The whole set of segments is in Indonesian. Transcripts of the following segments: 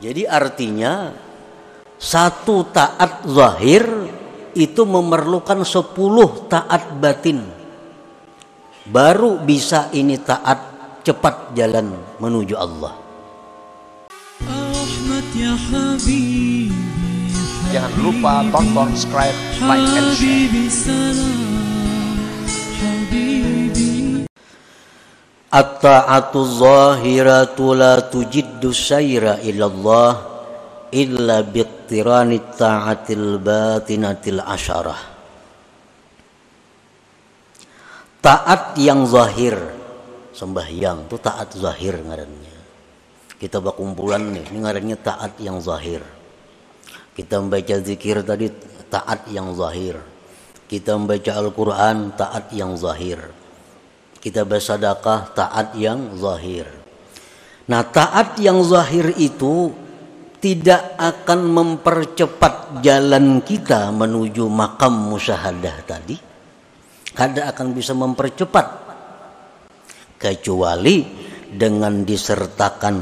Jadi artinya satu taat zahir itu memerlukan sepuluh taat batin. Baru bisa ini taat cepat jalan menuju Allah. Ya Jangan lupa tonton, subscribe, like, and share. At-ta'atu zahiratu la tujiddu sayra ilallah illa biqtirani ta'atil batinatil asyarah. Taat yang zahir sembahyang itu taat zahir ngarannya. Kita berkumpulan nih, ini ngarannya taat yang zahir. Kita membaca zikir tadi taat yang zahir. Kita membaca Al-Qur'an taat yang zahir kita bersadakah taat yang zahir. Nah, taat yang zahir itu tidak akan mempercepat jalan kita menuju makam musyahadah tadi. Kada akan bisa mempercepat kecuali dengan disertakan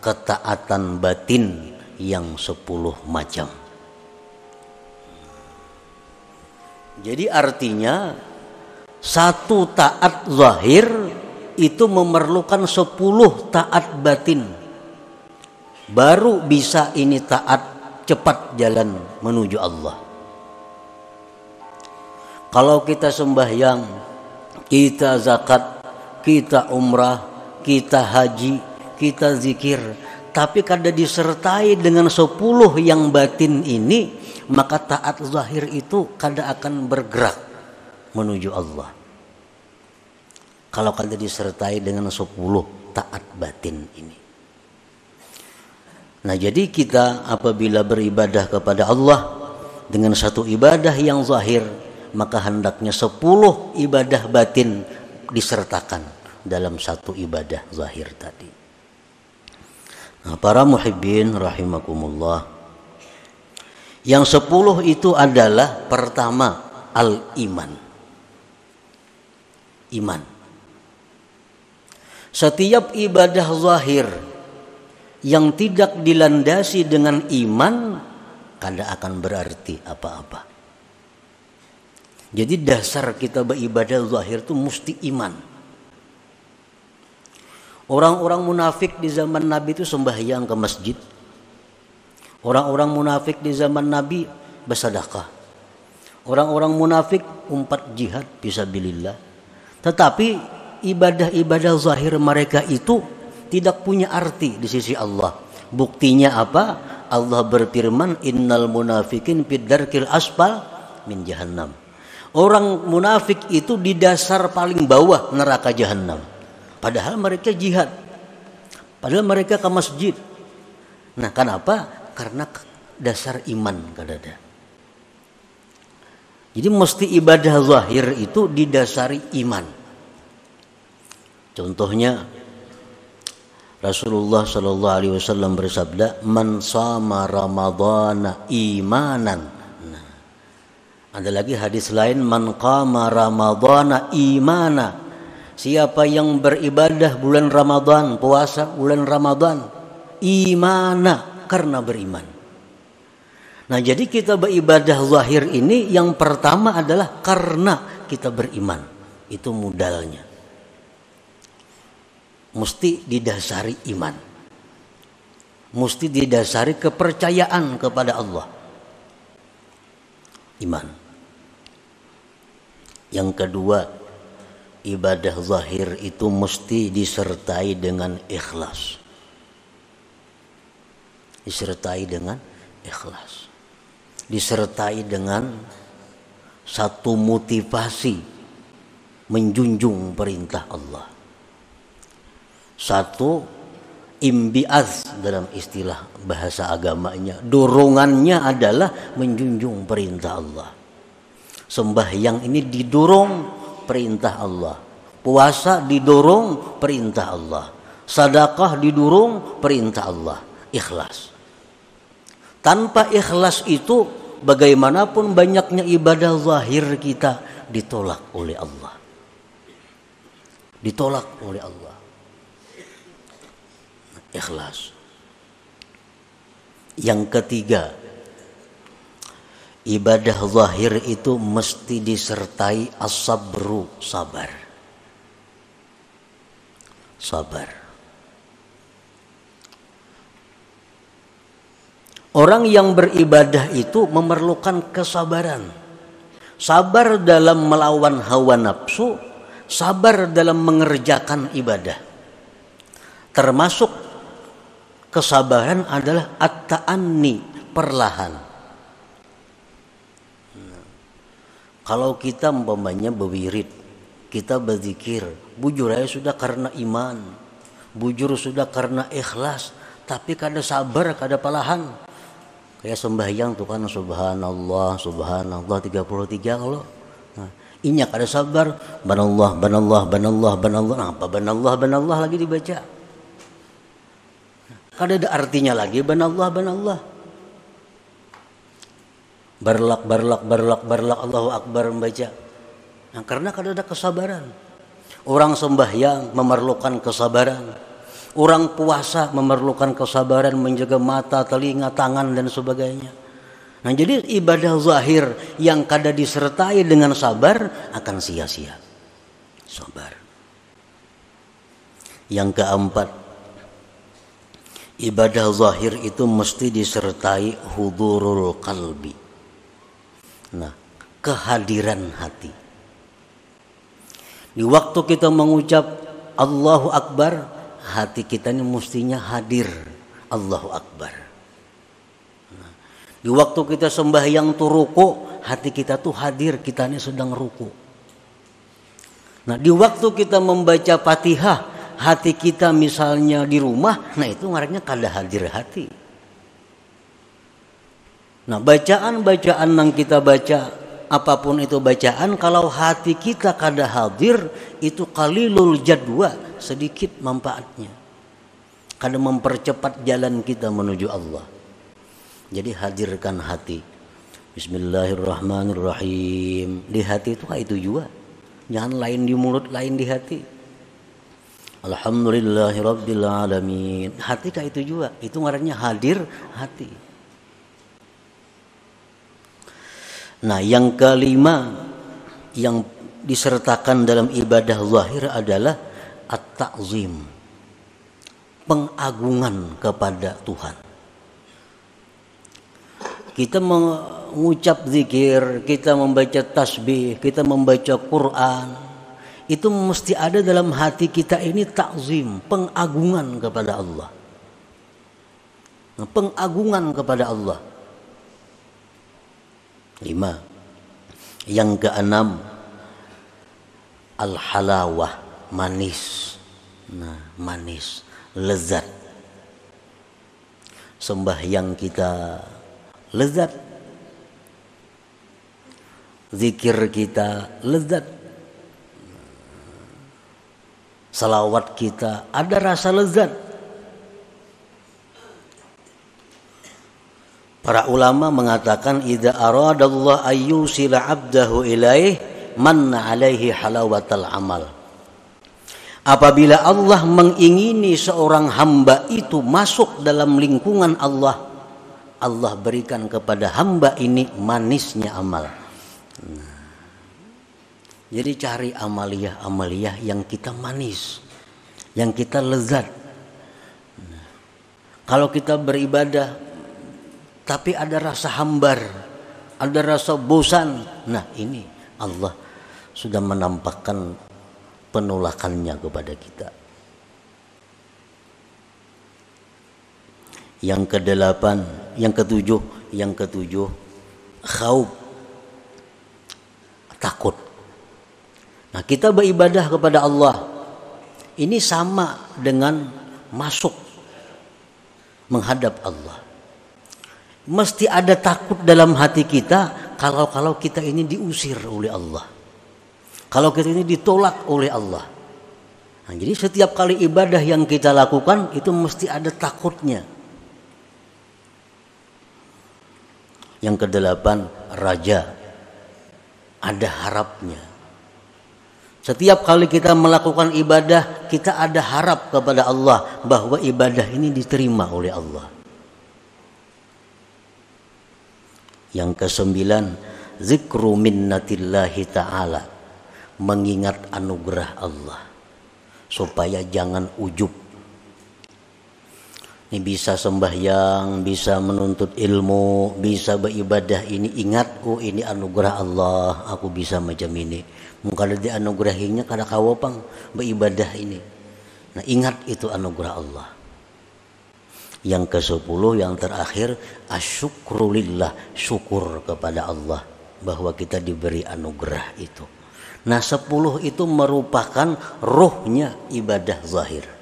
ketaatan batin yang sepuluh macam. Jadi artinya satu taat zahir itu memerlukan sepuluh taat batin. Baru bisa ini taat cepat jalan menuju Allah. Kalau kita sembahyang, kita zakat, kita umrah, kita haji, kita zikir, tapi kada disertai dengan sepuluh yang batin ini, maka taat zahir itu kada akan bergerak menuju Allah. Kalau kita disertai dengan 10 taat batin ini. Nah jadi kita apabila beribadah kepada Allah dengan satu ibadah yang zahir maka hendaknya 10 ibadah batin disertakan dalam satu ibadah zahir tadi. Nah, para muhibbin rahimakumullah. Yang sepuluh itu adalah pertama al-iman iman. Setiap ibadah zahir yang tidak dilandasi dengan iman kada akan berarti apa-apa. Jadi dasar kita beribadah zahir itu mesti iman. Orang-orang munafik di zaman Nabi itu sembahyang ke masjid. Orang-orang munafik di zaman Nabi bersedekah. Orang-orang munafik umpat jihad bisa bilillah. Tetapi ibadah-ibadah zahir mereka itu tidak punya arti di sisi Allah. Buktinya apa? Allah berfirman innal munafikin fid asfal min jahannam. Orang munafik itu di dasar paling bawah neraka jahanam. Padahal mereka jihad. Padahal mereka ke masjid. Nah, kenapa? Karena dasar iman kadada. Jadi mesti ibadah zahir itu didasari iman. Contohnya Rasulullah Shallallahu Alaihi Wasallam bersabda, "Man sama Ramadana imanan." Nah, ada lagi hadis lain, "Man qama Ramadana imana." Siapa yang beribadah bulan Ramadan, puasa bulan Ramadan, imana karena beriman. Nah, jadi kita beribadah zahir ini yang pertama adalah karena kita beriman. Itu modalnya mesti didasari iman. Mesti didasari kepercayaan kepada Allah. Iman. Yang kedua, ibadah zahir itu mesti disertai dengan ikhlas. Disertai dengan ikhlas. Disertai dengan satu motivasi menjunjung perintah Allah satu imbiaz dalam istilah bahasa agamanya dorongannya adalah menjunjung perintah Allah sembahyang ini didorong perintah Allah puasa didorong perintah Allah sadakah didorong perintah Allah ikhlas tanpa ikhlas itu bagaimanapun banyaknya ibadah zahir kita ditolak oleh Allah ditolak oleh Allah ikhlas. Yang ketiga, ibadah zahir itu mesti disertai asabru as sabar. Sabar. Orang yang beribadah itu memerlukan kesabaran. Sabar dalam melawan hawa nafsu, sabar dalam mengerjakan ibadah. Termasuk Kesabaran adalah at-ta'anni, perlahan. kalau kita umpamanya berwirid, kita berzikir, bujur aja sudah karena iman, bujur sudah karena ikhlas, tapi kada sabar, kada palahan. Kayak sembahyang tuh kan subhanallah, subhanallah 33 kalau nah, inya kada sabar, banallah, banallah, banallah, banallah, nah, apa banallah, banallah lagi dibaca. Kada ada artinya lagi ban Allah ban Allah. Berlak berlak barlak barlak Allahu Akbar membaca. Nah, karena kada ada kesabaran. Orang sembahyang memerlukan kesabaran. Orang puasa memerlukan kesabaran menjaga mata, telinga, tangan dan sebagainya. Nah, jadi ibadah zahir yang kada disertai dengan sabar akan sia-sia. Sabar. Yang keempat, ibadah zahir itu mesti disertai hudurul kalbi. Nah, kehadiran hati. Di waktu kita mengucap Allahu Akbar, hati kita ini mestinya hadir Allahu Akbar. Nah, di waktu kita sembahyang tuh ruku, hati kita tuh hadir, kita ini sedang ruku. Nah, di waktu kita membaca Fatihah, hati kita misalnya di rumah, nah itu ngaranya kada hadir hati. Nah bacaan-bacaan yang kita baca, apapun itu bacaan, kalau hati kita kada hadir, itu kalilul jadwa, sedikit manfaatnya. Kada mempercepat jalan kita menuju Allah. Jadi hadirkan hati. Bismillahirrahmanirrahim. Di hati itu itu juga. Jangan lain di mulut, lain di hati. Alhamdulillahirrabbilalamin. Hati kah itu juga? Itu maknanya hadir hati. Nah yang kelima yang disertakan dalam ibadah zahir adalah at-ta'zim. Pengagungan kepada Tuhan. Kita mengucap zikir, kita membaca tasbih, kita membaca Quran, itu mesti ada dalam hati kita ini takzim, pengagungan kepada Allah. Pengagungan kepada Allah. Lima. Yang keenam, al-halawah, manis. Nah, manis, lezat. Sembahyang kita lezat. Zikir kita lezat salawat kita, ada rasa lezat. Para ulama mengatakan idza aradallah ayyusila abdahu ilaih manna alaihi halawatal amal. Apabila Allah mengingini seorang hamba itu masuk dalam lingkungan Allah, Allah berikan kepada hamba ini manisnya amal. Nah. Jadi cari amaliah-amaliah yang kita manis, yang kita lezat. kalau kita beribadah tapi ada rasa hambar, ada rasa bosan. Nah, ini Allah sudah menampakkan penolakannya kepada kita. Yang kedelapan, yang ketujuh, yang ketujuh, khawb, takut Nah, kita beribadah kepada Allah ini sama dengan masuk menghadap Allah. Mesti ada takut dalam hati kita kalau-kalau kita ini diusir oleh Allah. Kalau kita ini ditolak oleh Allah. Nah, jadi setiap kali ibadah yang kita lakukan itu mesti ada takutnya. Yang kedelapan, raja ada harapnya setiap kali kita melakukan ibadah, kita ada harap kepada Allah bahwa ibadah ini diterima oleh Allah. Yang kesembilan, zikru minnatillahi ta'ala. Mengingat anugerah Allah. Supaya jangan ujub ini bisa sembahyang, bisa menuntut ilmu, bisa beribadah. Ini ingatku ini anugerah Allah, aku bisa macam ini. Mungkin di anugerahinya kau pang beribadah ini. Nah ingat itu anugerah Allah. Yang ke sepuluh, yang terakhir, asyukrulillah, syukur kepada Allah bahwa kita diberi anugerah itu. Nah sepuluh itu merupakan ruhnya ibadah zahir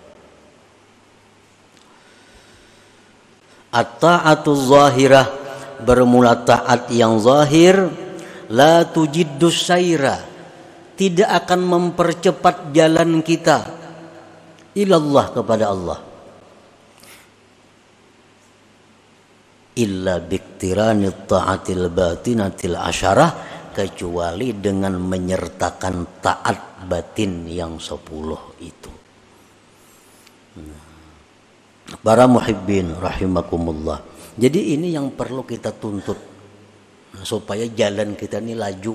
at zahirah bermula taat yang zahir la tujiddus saira tidak akan mempercepat jalan kita ilallah kepada Allah illa biktirani ta'atil batinatil asyarah kecuali dengan menyertakan taat batin yang sepuluh itu Para muhibbin rahimakumullah. Jadi ini yang perlu kita tuntut nah, supaya jalan kita ini laju.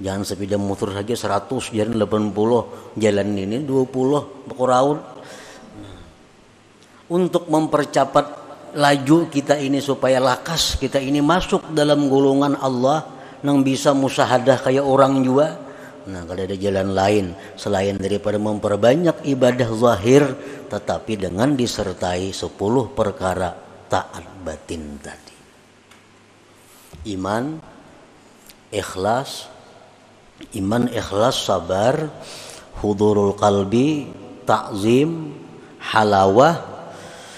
Jangan sepeda motor saja 100, jalan 80, jalan ini 20, bekuraun. Nah, untuk mempercepat laju kita ini supaya lakas kita ini masuk dalam golongan Allah yang bisa musahadah kayak orang juga Nah, kalau ada jalan lain selain daripada memperbanyak ibadah zahir tetapi dengan disertai sepuluh perkara taat batin tadi. Iman, ikhlas, iman ikhlas sabar, hudurul qalbi, ta'zim, halawah,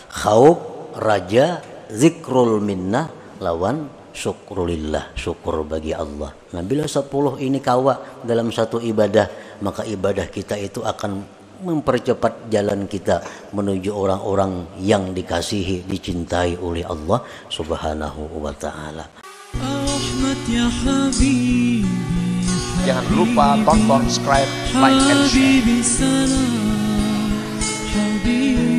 khauf, raja, zikrul minnah lawan syukrulillah, syukur bagi Allah. Nah, bila sepuluh ini kawa dalam satu ibadah, maka ibadah kita itu akan mempercepat jalan kita menuju orang-orang yang dikasihi, dicintai oleh Allah Subhanahu wa taala. Ya Jangan lupa tonton, subscribe, like, and share.